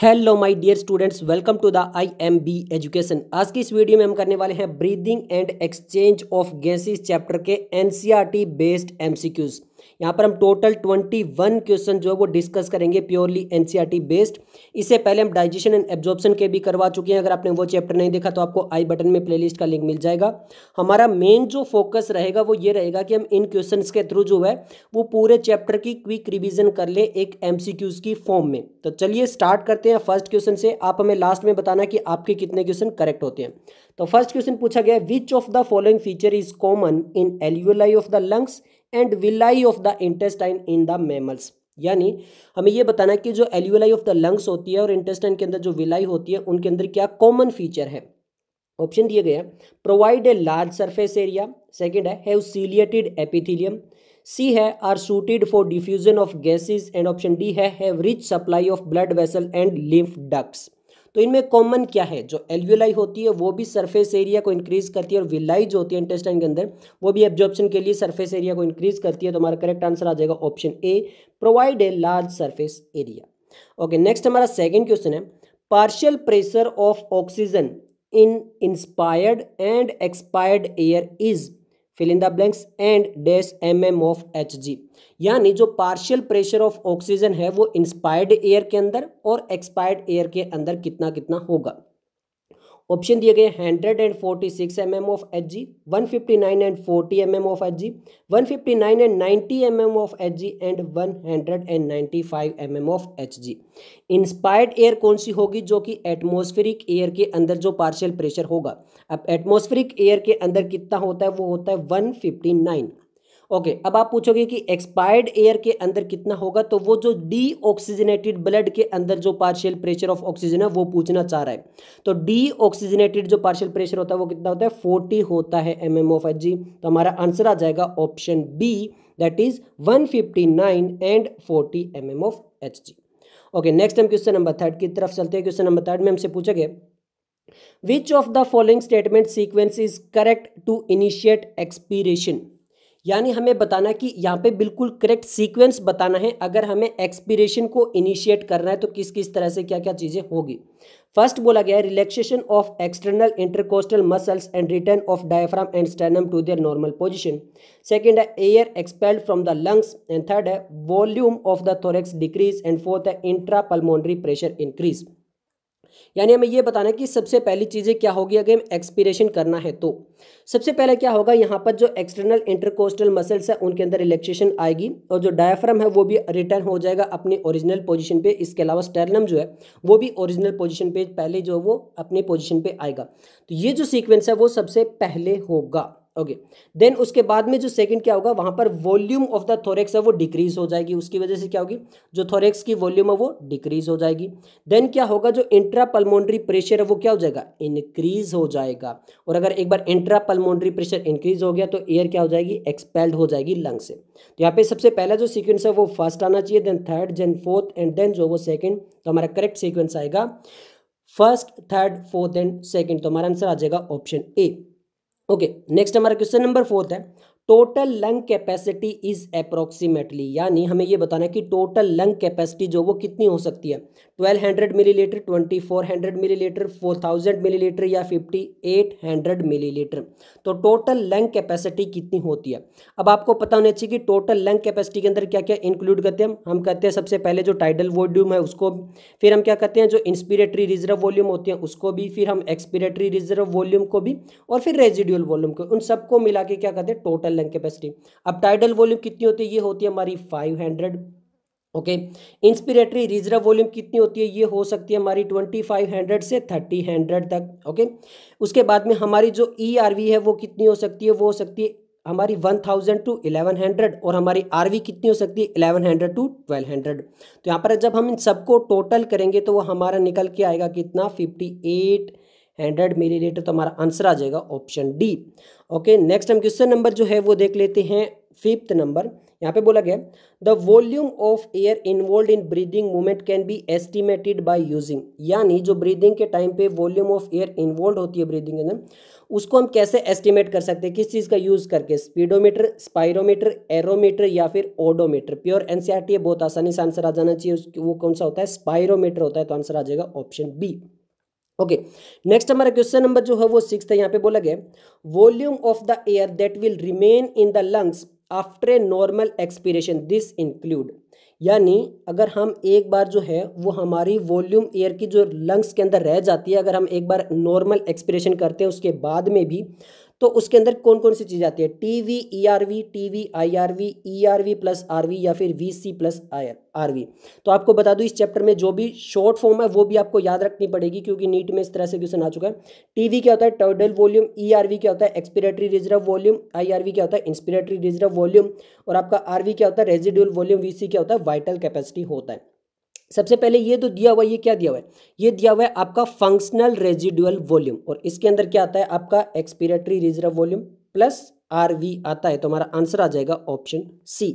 Hello my dear students welcome to the I M B education आज की इस video में हम करने वाले हैं breathing and exchange of gases chapter के एनसीईआरटी बेस्ड एमसीक्यूज यहाँ पर हम टोटल ट्वेंटी वन क्वेश्चन जो है वो डिस्कस करेंगे प्योरली एनसीईआरटी बेस्ड इससे पहले हम डाइजेशन एंड एब्जॉर्प्शन के भी करवा चुके हैं अगर आपने वो चैप्टर नहीं देखा तो आपको आई बटन में प्लेलिस्ट का लिंक मिल जाएगा हमारा मेन जो फोकस रहेगा वो ये रहेगा कि हम इन क्वेश्चन के थ्रू जो है वो पूरे चैप्टर की क्विक रिविजन कर ले एक एम की फॉर्म में तो चलिए स्टार्ट करते हैं फर्स्ट क्वेश्चन से आप हमें लास्ट में बताना कि आपके कितने क्वेश्चन करेक्ट होते हैं तो फर्स्ट क्वेश्चन पूछा गया which of the following feature is common in alveoli of the lungs and villi of the intestine in the mammals यानी हमें यह बताना है कि जो एल्यूलाई ऑफ द लंग्स होती है और इंटेस्टाइन के अंदर जो विलाई होती है उनके अंदर क्या कॉमन फीचर है ऑप्शन दिए गए हैं provide a large surface area second है सी है are suited for diffusion of gases and option D है rich supply of blood vessel and lymph ducts तो इनमें कॉमन क्या है जो एल्वियोलाई होती है वो भी सरफेस एरिया को इंक्रीज करती है और विलाई जो होती है इंटेस्टाइन के अंदर वो भी एब्जॉर्प्शन के लिए सरफेस एरिया को इंक्रीज करती है तो हमारा करेक्ट आंसर आ जाएगा option A provide a large surface area okay next हमारा सेकेंड क्वेश्चन है partial pressure of oxygen in inspired and expired air is fill in the blanks and dash M M of H G यानी जो partial pressure of oxygen है वो inspired air के अंदर और expired air के अंदर कितना कितना होगा ऑप्शन दिए गए hundred and forty six M M of H G one fifty nine and forty M M of H G one fifty nine and ninety M M of H G and one hundred and ninety five M M of H G inspired air कौन सी होगी जो कि atmospheric air के अंदर जो partial pressure होगा अब एटमोस्फेरिक एयर के अंदर कितना होता है वो होता है वन फिफ्टी नाइन ओके अब आप पूछोगे कि एक्सपायर्ड एयर के अंदर कितना होगा तो वो जो डी ऑक्सीजनेटेड ब्लड के अंदर जो पार्शियल प्रेशर ऑफ ऑक्सीजन है वो पूछना चाह रहा है तो डी ऑक्सीजनेटेड जो पार्शियल प्रेशर होता है वो कितना होता है 40 होता है M M of H G तो हमारा आंसर आ जाएगा option B that is one fifty nine and forty M M of H G okay next हम क्वेश्चन नंबर थर्ड की तरफ चलते हैं क्वेश्चन नंबर थर्ड में हमसे पूछा गया which of the following statement sequence is correct to initiate expiration यानी हमें बताना कि यहाँ पे बिल्कुल करेक्ट सीक्वेंस बताना है अगर हमें एक्सपीरेशन को इनिशिएट करना है तो किस किस तरह से क्या क्या चीज़ें होगी फर्स्ट बोला गया है relaxation of external intercostal muscles and return of diaphragm and sternum to their normal position second है air expelled from the lungs and third है volume of the thorax decrease and fourth है intra pressure increase यानी हमें यह बताना है कि सबसे पहली चीज़ें क्या होगी अगर हम एक्सपीरेशन करना है तो सबसे पहले क्या होगा यहाँ पर जो एक्सटर्नल इंटरकोस्टल मसल्स है उनके अंदर रिलेक्सेशन आएगी और जो डायफ्राम है वो भी रिटर्न हो जाएगा अपनी ओरिजिनल पोजिशन पर इसके अलावा स्टेरनम जो है वो भी ओरिजिनल पोजिशन पर पहले जो वो अपनी पोजिशन पर आएगा तो ये जो सीक्वेंस है वो सबसे पहले होगा ओके okay. देन उसके बाद में जो सेकंड क्या होगा वहां पर वॉल्यूम ऑफ द थोरेक्स है वो डिक्रीज हो जाएगी उसकी वजह से क्या होगी जो थोरेक्स की वॉल्यूम है वो डिक्रीज हो जाएगी देन क्या होगा जो इंट्रा प्रेशर है वो क्या हो जाएगा इंक्रीज हो जाएगा और अगर एक बार इंट्रा प्रेशर इंक्रीज हो गया तो एयर क्या हो जाएगी एक्सपेल्ड हो जाएगी लंग से तो यहाँ पे सबसे पहला जो सीक्वेंस है वो फर्स्ट आना चाहिए then third then fourth and then जो वो सेकेंड तो हमारा करेक्ट सिक्वेंस आएगा first third fourth and second तो हमारा आंसर आ जाएगा ऑप्शन ए ओके नेक्स्ट हमारा क्वेश्चन नंबर फोर्थ है total lung capacity is approximately यानी हमें ये बताना है कि टोटल लंग कैपेसिटी जो वो कितनी हो सकती है 1200 मिलीलीटर 2400 मिलीलीटर 4000 मिलीलीटर या 5800 मिलीलीटर तो टोटल लंग कैपेसिटी कितनी होती है अब आपको पता होना चाहिए कि टोटल लंग कैपेसिटी के अंदर क्या क्या इंक्लूड करते हैं हम कहते हैं सबसे पहले जो टाइडल वॉल्यूम है उसको फिर हम क्या कहते हैं जो इंस्पिरेटरी रिजर्व वॉल्यूम होते हैं उसको भी फिर हम एक्सपिरेटरी रिजर्व वॉल्यूम को भी और फिर रेजिड्यूल वॉल्यूम को उन सबको मिला के क्या कहते हैं टोटल लंग कैपेसिटी अब टाइडल वॉल्यूम कितनी होती है ये होती है हमारी five hundred okay inspiratory reserve volume कितनी होती है ये हो सकती है हमारी ट्वेंटी फाइव हंड्रेड से थर्टी हंड्रेड तक ओके okay? उसके बाद में हमारी जो ई आर वी है वो कितनी हो सकती है वो हो सकती है हमारी one thousand to eleven hundred और हमारी आर वी कितनी हो सकती है eleven hundred to twelve hundred तो यहाँ पर जब हम इन सबको टोटल करेंगे तो वो हमारा निकल के आएगा कितना फिफ्टी एट हंड्रेड मिलीलीटर तो हमारा आंसर आ जाएगा ऑप्शन डी ओके नेक्स्ट हम क्वेश्चन नंबर जो है वो देख लेते हैं फिफ्थ नंबर यहाँ पे बोला गया the volume of air involve in breathing movement can be estimated by using यानी जो ब्रीदिंग के टाइम पे वॉल्यूम ऑफ एयर इन्वॉल्व होती है ब्रीदिंग के अंदर उसको हम कैसे एस्टिमेट कर सकते हैं किस चीज़ का यूज़ करके स्पीडोमीटर स्पायरोमीटर एरोमीटर या फिर ओडोमीटर प्योर एन है बहुत आसानी से आंसर आ जाना चाहिए उसकी वो कौन सा होता है स्पायरोमीटर होता है तो आंसर आ जाएगा ऑप्शन बी ओके नेक्स्ट हमारा क्वेश्चन नंबर जो है वो सिक्स है यहाँ पे बोला गया volume of the air that will remain in the lungs after a normal expiration this include यानी अगर हम एक बार जो है वो हमारी वॉल्यूम एयर की जो लंग्स के अंदर रह जाती है अगर हम एक बार नॉर्मल एक्सपीरेशन करते हैं उसके बाद में भी तो उसके अंदर कौन कौन सी चीज़ आती है T V E R V T V I R V E R V plus R V या फिर V C plus I R V तो आपको बता दूँ इस चैप्टर में जो भी शॉर्ट फॉर्म है वो भी आपको याद रखनी पड़ेगी क्योंकि नीट में इस तरह से क्वेश्चन आ चुका है टी वी क्या होता है tidal volume E R V क्या होता है expiratory reserve volume I R V क्या होता है इंस्पिरेटरी रिजर्व वॉल्यूम और आपका आर वी क्या होता है रेजिडुअल वॉल्यूम वी सी क्या होता है वाइटल कैपेसिटी होता है सबसे पहले ये तो दिया हुआ ये क्या दिया हुआ है ये दिया हुआ है आपका फंक्शनल रेजिडुअल वॉल्यूम और इसके अंदर क्या आता है आपका expiratory reserve volume plus R V आता है तो हमारा आंसर आ जाएगा ऑप्शन सी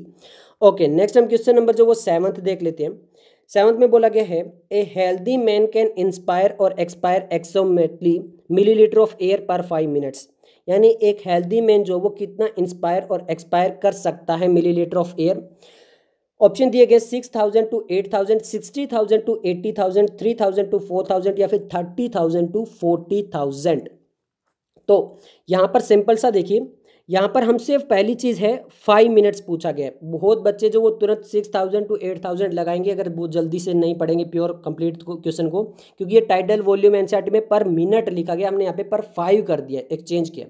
ओके नेक्स्ट हम क्वेश्चन नंबर जो वो सेवंथ देख लेते हैं सेवंथ में बोला गया है a healthy man can inspire और expire approximately millilitre of air per five minutes यानी एक हेल्दी मैन जो वो कितना इंस्पायर और एक्सपायर कर सकता है मिलीलीटर ऑफ एयर ऑप्शन दिए गए six thousand to eight thousand sixty thousand to eighty thousand three thousand to four thousand या फिर thirty thousand to forty thousand तो यहाँ पर सिंपल सा देखिए यहाँ पर हमसे पहली चीज़ है फाइव मिनट्स पूछा गया है बहुत बच्चे जो वो तुरंत six thousand to eight thousand लगाएंगे अगर वो जल्दी से नहीं पढ़ेंगे प्योर कंप्लीट क्वेश्चन को क्योंकि ये टाइटल वॉल्यूम एनसीईआरटी में पर मिनट लिखा गया हमने यहाँ पे पर फाइव कर दिया एक्सचेंज किया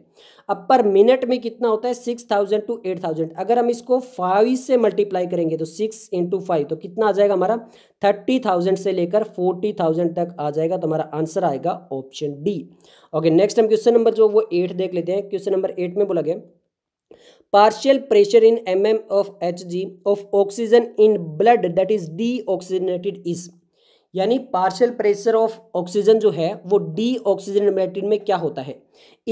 अब पर मिनट में कितना होता है six thousand to eight thousand अगर हम इसको फाइव से मल्टीप्लाई करेंगे तो सिक्स इंटू फाइव तो कितना आ जाएगा हमारा थर्टी थाउजेंड से लेकर फोर्टी थाउजेंड तक आ जाएगा तो हमारा आंसर आएगा ऑप्शन डी ओके नेक्स्ट हम क्वेश्चन नंबर जो वो एट देख लेते हैं क्वेश्चन नंबर एट में बोला गया partial pressure in M of H of oxygen in blood that is oxygenated is यानी पार्शियल प्रेशर ऑफ ऑक्सीजन जो है वो डी ऑक्सीजन मेटिन में क्या होता है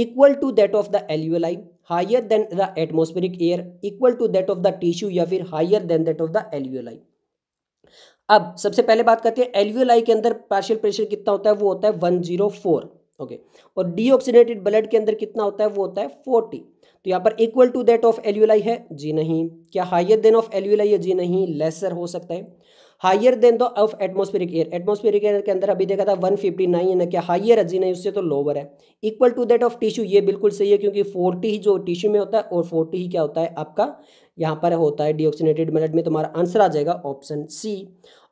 equal to that of the alveoli higher than the atmospheric air equal to that of the tissue या फिर higher than that of the alveoli अब सबसे पहले बात करते हैं एल्यूलाई के अंदर पार्शियल प्रेशर कितना होता है वो होता है वन जीरो फोर ओके और ऑक्सीडेटेड ब्लड के अंदर कितना होता है वो होता है फोर्टी तो यहाँ पर equal to that of alveoli है जी नहीं क्या हायर देन ऑफ एल्यूलाई है जी नहीं लेसर हो सकता है हायर देन दो of atmospheric air atmospheric air के अंदर अभी देखा था वन फिफ्टी नाइन है ना क्या हाइयर अजीन है उससे तो लोअर है equal to that of tissue ये बिल्कुल सही है क्योंकि फोर्टी ही जो टिश्यू में होता है और फोर्टी ही क्या होता है आपका यहाँ पर होता है डीऑक्सीनेटेड मेलेट में तुम्हारा आंसर आ जाएगा ऑप्शन सी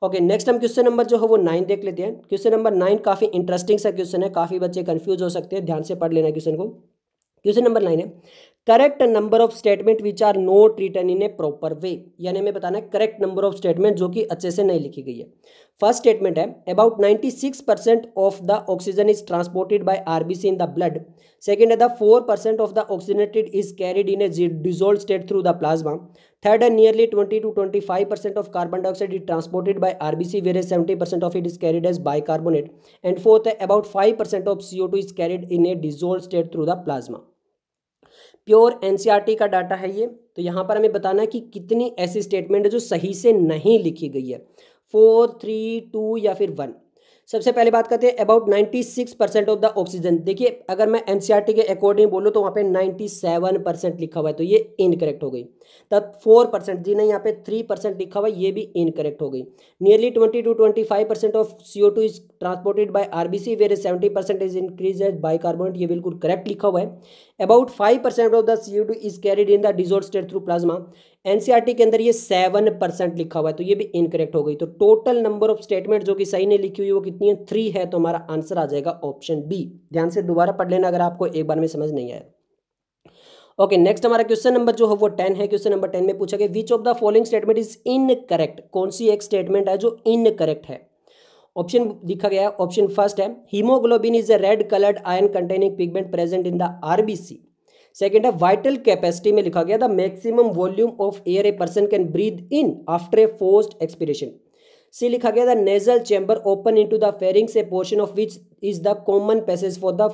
ओके नेक्स्ट हम क्वेश्चन नंबर जो है वो नाइन देख लेते हैं क्वेश्चन नंबर नाइन काफ़ी इंटरेस्टिंग सा क्वेश्चन है काफ़ी बच्चे कन्फ्यूज हो सकते हैं ध्यान से पढ़ लेना क्वेश्चन को क्वेश्चन नंबर नाइन है correct number of statement which are not written in a proper way यानी हमें बताना है करेक्ट नंबर ऑफ स्टेटमेंट जो कि अच्छे से नहीं लिखी गई है फर्स्ट स्टेटमेंट है about 96 percent of the oxygen is transported by RBC in the blood second है the four percent of the oxygenated is carried in a dissolve state through the plasma third है nearly twenty to twenty five percent of carbon dioxide is transported by RBC whereas seventy percent of it is carried as carbonate and fourth है about five percent of CO two is carried in a dissolve state through the plasma pure NCERT का data है ये तो यहाँ पर हमें बताना है कि कितनी ऐसी स्टेटमेंट है जो सही से नहीं लिखी गई है फोर थ्री टू या फिर वन सबसे पहले बात करते हैं about 96 percent of the oxygen देखिए अगर मैं एनसीईआरटी के अकॉर्डिंग बोलूँ तो वहाँ पे 97 परसेंट लिखा हुआ है तो ये इनकरेक्ट हो गई तब 4 परसेंट जी नहीं यहाँ पे 3 परसेंट लिखा हुआ है ये भी इनकरेक्ट हो गई nearly 20 to 25 percent of C O two is transported by R B C where seventy percent is increase by carbonate ये बिल्कुल करेक्ट लिखा हुआ है about five percent of the C two is carried in the dissolved state through plasma NCERT के अंदर ये seven percent लिखा हुआ है तो ये भी इनकरेक्ट हो गई तो टोटल नंबर ऑफ स्टेटमेंट जो कि सही ने लिखी हुई वो कितनी है थ्री है तो हमारा आंसर आ जाएगा ऑप्शन बी ध्यान से दोबारा पढ़ लेना अगर आपको एक बार में समझ नहीं आया ओके नेक्स्ट हमारा क्वेश्चन नंबर जो है वो टेन है क्वेश्चन नंबर टेन में पूछा गया which of the following statement is incorrect कौन सी एक स्टेटमेंट है जो इनकरेक्ट है ऑप्शन लिखा गया है ऑप्शन फर्स्ट है haemoglobin is a red coloured iron containing pigment present in the RBC second है वाइटल कैपेसिटी में लिखा गया the maximum volume of air a person can breathe in after a forced expiration C लिखा गया the nasal chamber open in to the pharynx a portion of which is the common passage for the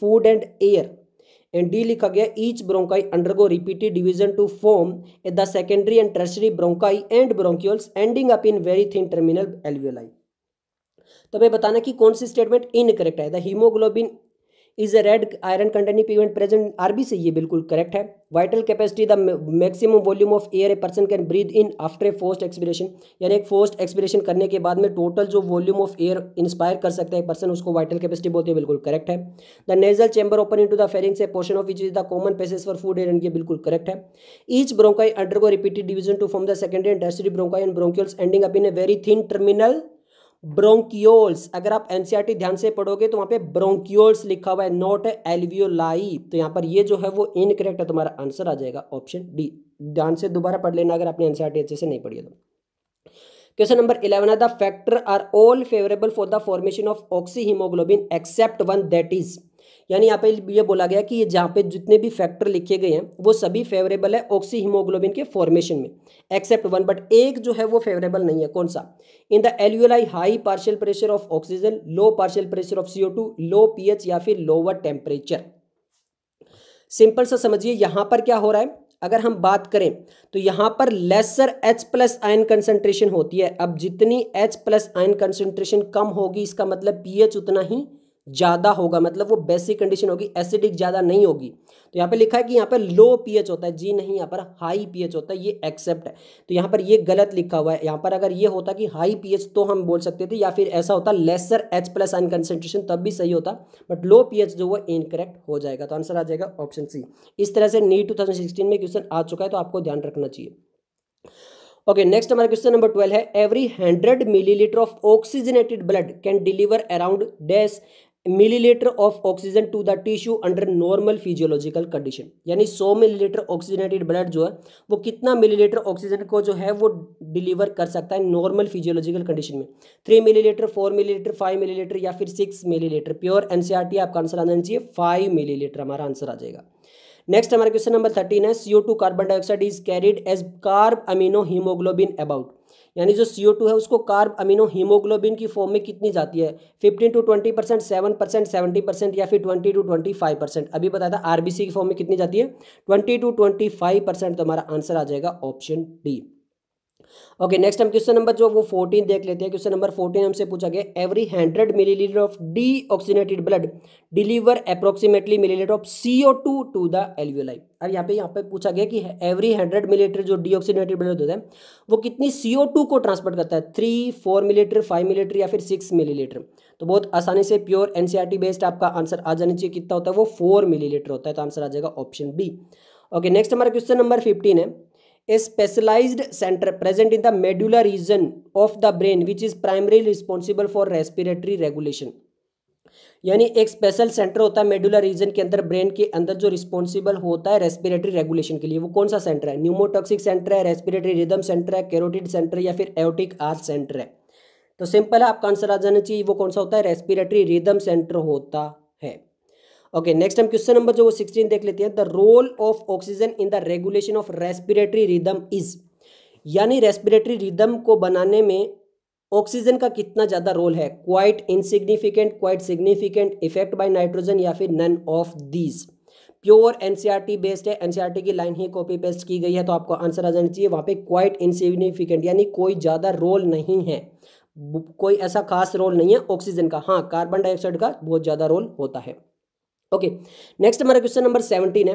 food and air and D लिखा गया each bronchi undergo repeated division to form at the secondary and tertiary bronchi and bronchioles ending up in very thin terminal alveoli तो हमें बताना कि कौन सी statement incorrect है the haemoglobin is a red iron containing pigment present RBC ये बिल्कुल correct है vital capacity the maximum volume of air a person can breathe in after a forced expiration यानी एक फोस्ट एक्सपीरेशन करने के बाद में टोटल जो वॉल्यूम ऑफ एयर इंस्पायर कर सकता है पर्सन उसको वाइटल कैपेसिटी बोलते हैं बिल्कुल करेक्ट है the nasal chamber open in to the फेरिंग से portion of which is the common passage for food air and ये बिल्कुल करेक्ट है each bronchi undergo repeated division to form the secondary and bronchi and bronchioles ending up in a very thin terminal bronchioles अगर आप NCERT e ध्यान से पढ़ोगे तो वहां पे ब्रोंकियोल्स लिखा हुआ है नॉट एलवियोलाई तो यहां पर ये जो है वो इनकरेक्ट है तुम्हारा आंसर आ जाएगा ऑप्शन डी ध्यान से दोबारा पढ़ लेना अगर आपने एनसीईआरटी e अच्छे से नहीं पढ़ी तो क्वेश्चन नंबर इलेवन है the factor are all favourable for the formation of oxy haemoglobin except one that is यानी यहाँ पे ये बोला गया कि ये जहाँ पे जितने भी फैक्टर लिखे गए हैं वो सभी फेवरेबल है ऑक्सी हिमोग्लोबिन के फॉर्मेशन में एक्सेप्ट वन बट एक जो है वो फेवरेबल नहीं है कौन सा in the alveoli high partial pressure of oxygen low partial pressure of CO low P या फिर लोअर टेम्परेचर सिंपल सा समझिए यहाँ पर क्या हो रहा है अगर हम बात करें तो यहाँ पर lesser H plus ion concentration होती है अब जितनी H प्लस आयन कंसेंट्रेशन कम होगी इसका मतलब पीएच उतना ही ज़्यादा होगा मतलब वो बेसिक कंडीशन होगी एसिडिक ज़्यादा नहीं होगी तो यहाँ पे लिखा है कि यहाँ पे लो पीएच होता है जी नहीं यहाँ पर हाई पीएच होता है ये एक्सेप्ट है तो यहाँ पर ये गलत लिखा हुआ है यहाँ पर अगर ये होता कि हाई पीएच तो हम बोल सकते थे या फिर ऐसा होता lesser H plus ion concentration तब भी सही होता बट लो पी जो हुआ इनकरेक्ट हो जाएगा तो आंसर आ जाएगा ऑप्शन सी इस तरह से नीट टू में क्वेश्चन आ चुका है तो आपको ध्यान रखना चाहिए ओके नेक्स्ट हमारा क्वेश्चन नंबर ट्वेल्व है every hundred millilitre of oxygenated blood can deliver around dash millilitre of oxygen to the tissue under normal physiological condition यानी 100 मिलीलीटर ऑक्सीजनेटेड ब्लड जो है वो कितना मिलीलीटर ऑक्सीजन को जो है वो डिलीवर कर सकता है नॉर्मल फिजियोलॉजिकल कंडीशन में three millilitre four millilitre five millilitre या फिर सिक्स मिलीलीटर प्योर एनसीआरटी आपका आंसर आना चाहिए फाइव मिलीलीटर हमारा आंसर आ जाएगा नेक्स्ट हमारा क्वेश्चन नंबर थर्टीन है CO two carbon dioxide is carried as carb amino haemoglobin about यानी जो सीओ टू है उसको कार्ब अमीनो हीमोग्लोबिन की फॉर्म में कितनी जाती है fifteen to twenty percent seven percent seventy percent या फिर twenty to twenty five percent अभी बताया था आरबीसी की फॉर्म में कितनी जाती है twenty to twenty five percent तो हमारा आंसर आ जाएगा ऑप्शन डी ओके नेक्स्ट हम क्वेश्चन नंबर जो वो फोर्टीन देख लेते हैं क्वेश्चन नंबर फोर्टीन हमसे पूछा गया every hundred millilitre of deoxygenated blood deliver approximately millilitre of C O two to the alveoli अब यहाँ पे यहाँ पे पूछा गया कि एवरी हंड्रेड मिलीलीटर जो डी ऑक्सीनेटेड ब्लड होता है वो कितनी सी ओ टू को ट्रांसपोर्ट करता है three four millilitre five millilitre या फिर सिक्स मिलीलीटर तो बहुत आसानी से प्योर एनसीईआरटी बेस्ड आपका आंसर आ जाना चाहिए कितना होता है वो फोर मिलीलीटर होता है तो आंसर आ जाएगा ऑप्शन बी ओके नेक्स्ट हमारा क्वेश्चन नंबर फिफ्टीन है a specialized centre present in the medulla region of the brain which is primary responsible for respiratory regulation यानी एक स्पेशल सेंटर होता है मेडुलर रीजन के अंदर ब्रेन के अंदर जो रिस्पॉन्सिबल होता है रेस्पिरेटरी रेगुलेशन के लिए वो कौन सा सेंटर है न्यूमोटॉक्सिक सेंटर है रेस्पिरेटरी रिदम सेंटर है कैरोटिड सेंटर या फिर एओटिक आर्थ सेंटर है तो सिंपल है आपका आंसर आ जाना चाहिए वो कौन सा होता है रेस्पिरेटरी रिदम सेंटर होता है ओके नेक्स्ट हम क्वेश्चन नंबर जो वो सिक्सटीन देख लेते हैं the role of oxygen in the regulation of respiratory rhythm is यानी रेस्पिरेटरी रिदम को बनाने में ऑक्सीजन का कितना ज़्यादा रोल है quite insignificant quite significant effect by nitrogen या फिर none of these pure NCERT based है एनसीईआरटी e की लाइन ही कॉपी पेस्ट की गई है तो आपको आंसर आ जाना चाहिए वहाँ पे क्वाइट इनसिग्निफिकेंट यानी कोई ज़्यादा रोल नहीं है कोई ऐसा खास रोल नहीं है ऑक्सीजन का हाँ कार्बन डाइऑक्साइड का बहुत ज़्यादा रोल होता है ओके नेक्स्ट हमारा क्वेश्चन नंबर सेवनटीन है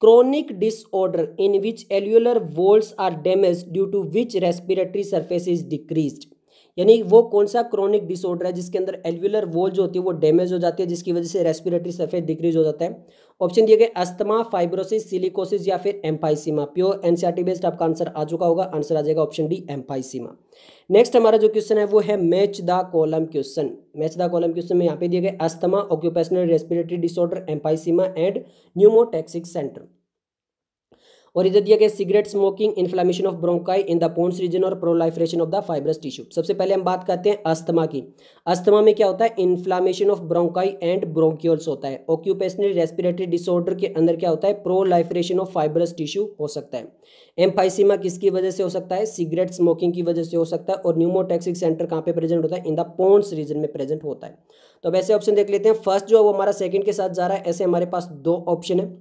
chronic disorder in which alveolar walls are damage due to which respiratory surface is decrease यानी वो कौन सा क्रॉनिक डिसऑर्डर है जिसके अंदर एल्वुलर वॉल जो होती है वो डैमेज हो जाती है जिसकी वजह से रेस्पिरेटरी सफेद डिक्रीज हो जाता है ऑप्शन दिए गए अस्थमा फाइब्रोसिस सिलिकोसिस या फिर एम्पाइसीमा प्योर एनसीआरटी बेस्ड आपका आंसर आ चुका होगा आंसर आ जाएगा ऑप्शन डी एम्पाइसीमा नेक्स्ट हमारा जो क्वेश्चन है वो है match the column question match the column question में यहाँ पे दिए गए asthma occupational respiratory disorder emphysema and pneumotaxic centre और इधर दिया गया cigarette smoking inflammation of bronchi in the pons region और proliferation of the fibrous tissue सबसे पहले हम बात करते हैं अस्थमा की अस्थमा में क्या होता है inflammation of bronchi and bronchioles होता है ऑक्यूपेशनल रेस्पिरेटरी डिसऑर्डर के अंदर क्या होता है प्रोलाइफ्रेशन ऑफ फाइब्रस टिश्यू हो सकता है एम्फाइसीमा किसकी वजह से हो सकता है सिगरेट स्मोकिंग की वजह से हो सकता है और न्यूमोटैक्सिक सेंटर कहाँ पे प्रेजेंट होता है इन द पोन्स रीजन में प्रेजेंट होता है तो अब ऐसे ऑप्शन देख लेते हैं फर्स्ट जो है वो हमारा सेकंड के साथ जा रहा है ऐसे हमारे पास दो ऑप्शन है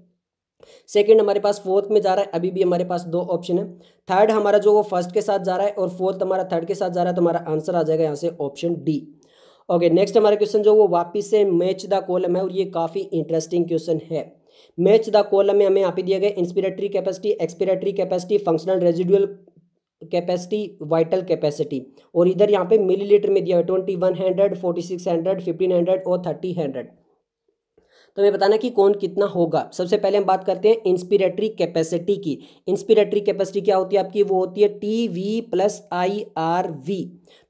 सेकेंड हमारे पास फोर्थ में जा रहा है अभी भी हमारे पास दो ऑप्शन है थर्ड हमारा जो वो फर्स्ट के साथ जा रहा है और फोर्थ हमारा थर्ड के साथ जा रहा है तो हमारा आंसर आ जाएगा यहाँ से ऑप्शन डी ओके नेक्स्ट हमारा क्वेश्चन जो वो वापिस से मैच द कॉलम है और ये काफ़ी इंटरेस्टिंग क्वेश्चन है मैच द कॉलम में हमें यहाँ पे दिया गया inspiratory capacity expiratory capacity functional residual capacity vital capacity और इधर यहाँ पे मिलीलीटर में दिया हुआ twenty one hundred forty six hundred fifteen hundred और थर्टी हंड्रेड तो हमें बताना कि कौन कितना होगा सबसे पहले हम बात करते हैं इंस्पिरेटरी कैपेसिटी की इंस्पिरेटरी कैपेसिटी क्या होती है आपकी वो होती है T V plus I R V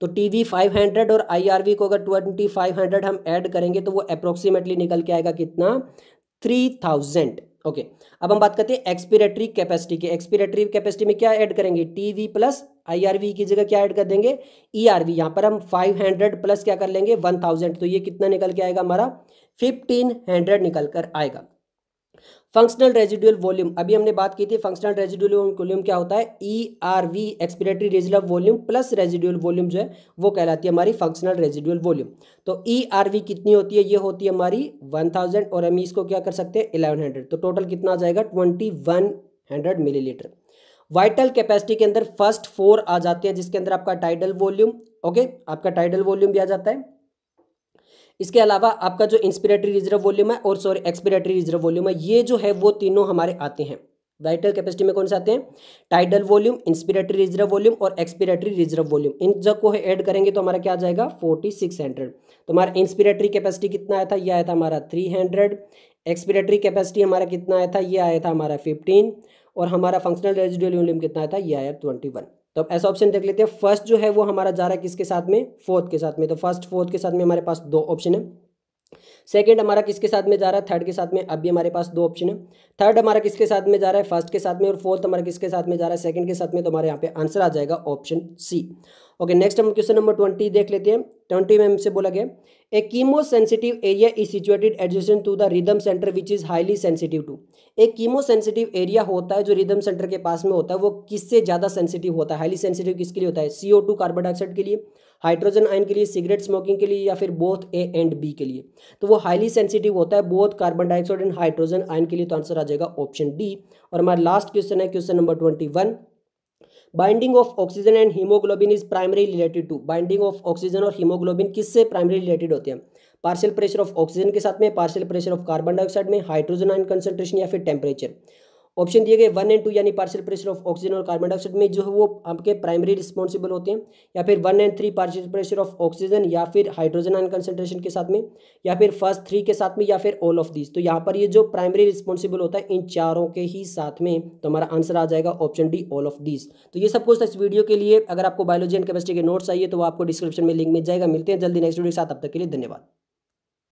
तो टी वी फाइव हंड्रेड और आई आर वी को अगर ट्वेंटी फाइव हंड्रेड हम ऐड करेंगे तो वो अप्रोक्सीमेटली निकल के आएगा कितना थ्री थाउजेंड ओके अब हम बात करते हैं एक्सपिरेटरी कैपेसिटी की एक्सपिरेटरी कैपेसिटी में क्या ऐड करेंगे T V plus I R V की जगह क्या ऐड कर देंगे ई आर वी यहाँ पर हम फाइव हंड्रेड प्लस क्या कर लेंगे वन थाउजेंड तो ये कितना निकल के आएगा हमारा फिफ्टीन हंड्रेड निकल कर आएगा फंक्शनल रेजिडुअल वॉल्यूम अभी हमने बात की थी फंक्शनल रेजिडुअल वॉल्यूम क्या होता है E R V expiratory reserve volume plus residual volume जो है वो कहलाती है हमारी फंक्शनल रेजिडुअल वॉल्यूम तो ई आर वी कितनी होती है ये होती है हमारी वन थाउजेंड और हम e इसको क्या कर सकते हैं इलेवन हंड्रेड तो टोटल कितना आ जाएगा twenty one hundred millilitre vital capacity के अंदर फर्स्ट फोर आ जाते हैं जिसके अंदर आपका टाइडल वॉल्यूम ओके आपका टाइडल वॉल्यूम भी आ जाता है इसके अलावा आपका जो इंस्पिरेटरी रिजर्व वॉल्यूम है और सॉरी एक्सपिरेटरी रिजर्व वॉल्यूम है ये जो है वो तीनों हमारे आते हैं वाइटल कैपेसिटी में कौन से आते हैं tidal volume inspiratory reserve volume और एक्सपिरेटरी रिजर्व वॉल्यूम इन जब को ऐड करेंगे तो हमारा क्या आ जाएगा फोर्टी सिक्स हंड्रेड तो हमारा इंस्पिरेटरी कैपेसिटी कितना आया था ये आया था हमारा थ्री हंड्रेड एक्सपिरेटरी कैपेसिटी हमारा कितना आया था ये आया था हमारा फिफ्टीन और हमारा फंक्शनल रेजिडुअल वॉल्यूम कितना आया था ये आया ट्वेंटी वन तो अब ऐसा ऑप्शन देख लेते हैं फर्स्ट जो है वो हमारा जा रहा है किसके साथ में फोर्थ के साथ में तो फर्स्ट फोर्थ के साथ में हमारे पास दो ऑप्शन है सेकेंड हमारा किसके साथ में जा रहा है थर्ड के साथ में अभी हमारे पास दो ऑप्शन है थर्ड हमारा किसके साथ में जा रहा है फर्स्ट के साथ में और फोर्थ हमारा किसके साथ में जा रहा है सेकेंड के साथ में तो हमारे यहाँ पे आंसर आ जाएगा ऑप्शन सी ओके नेक्स्ट हम क्वेश्चन नंबर ट्वेंटी देख लेते हैं ट्वेंटी में हमसे बोला गया a chemo sensitive area is situated adjacent to the rhythm centre which is highly sensitive to एक कीमो सेंसिटिव एरिया होता है जो रिदम सेंटर के पास में होता है वो किससे ज़्यादा सेंसिटिव होता है हाईली सेंसिटिव किसके लिए होता है सी कार्बन डाइऑक्साइड के लिए हाइड्रोजन आयन के लिए सिगरेट स्मोकिंग के लिए या फिर बोथ ए एंड बी के लिए तो वो हाईली सेंसिटिव होता है both carbon dioxide and hydrogen ion के लिए तो आंसर आ जाएगा ऑप्शन डी और हमारा लास्ट क्वेश्चन है question number twenty one binding of oxygen and haemoglobin is primary related to binding of oxygen और हीमोग्लोबिन किससे प्राइमरी रिलेटेड होते हैं पार्शियल प्रेशर ऑफ ऑक्सीजन के साथ में partial pressure of carbon dioxide में हाइड्रोजन आयन कंसेंट्रेशन या फिर टेम्परेचर ऑप्शन दिए गए वन एंड टू यानी पार्शियल प्रेशर ऑफ ऑक्सीजन और कार्बन डाइऑक्साइड में जो है वो आपके प्राइमरी रिस्पॉन्सिबल होते हैं या फिर one and three partial pressure of oxygen या फिर हाइड्रोजन आयन कंसेंट्रेशन के साथ में या फिर फर्स्ट थ्री के साथ में या फिर ऑल ऑफ दिस तो यहाँ पर ये जो प्राइमरी रिस्पॉन्सिबल होता है इन चारों के ही साथ में तो हमारा आंसर आ जाएगा option D all of this तो ये सब कुछ इस वीडियो के लिए अगर आपको बायोलॉजी एंड केमिस्ट्री के नोट्स चाहिए तो आपको डिस्क्रिप्शन में लिंक मिल जाएगा मिलते हैं जल्दी नेक्स्ट वीडियो के साथ अब तक के लिए धन्यवाद